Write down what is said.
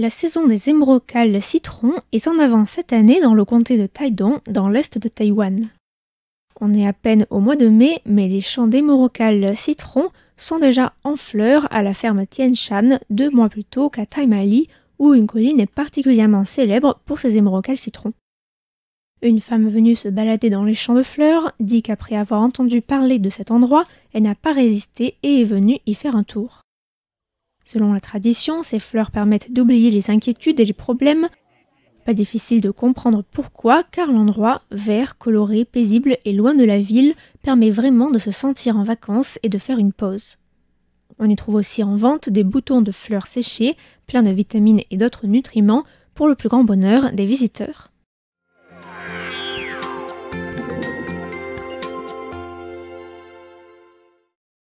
La saison des émerocales citrons citron est en avant cette année dans le comté de Taidong, dans l'est de Taïwan. On est à peine au mois de mai, mais les champs d'émerocales citron sont déjà en fleurs à la ferme Shan, deux mois plus tôt qu'à Taimali, où une colline est particulièrement célèbre pour ses émerocales citrons. Une femme venue se balader dans les champs de fleurs dit qu'après avoir entendu parler de cet endroit, elle n'a pas résisté et est venue y faire un tour. Selon la tradition, ces fleurs permettent d'oublier les inquiétudes et les problèmes. Pas difficile de comprendre pourquoi, car l'endroit, vert, coloré, paisible et loin de la ville, permet vraiment de se sentir en vacances et de faire une pause. On y trouve aussi en vente des boutons de fleurs séchées, pleins de vitamines et d'autres nutriments, pour le plus grand bonheur des visiteurs.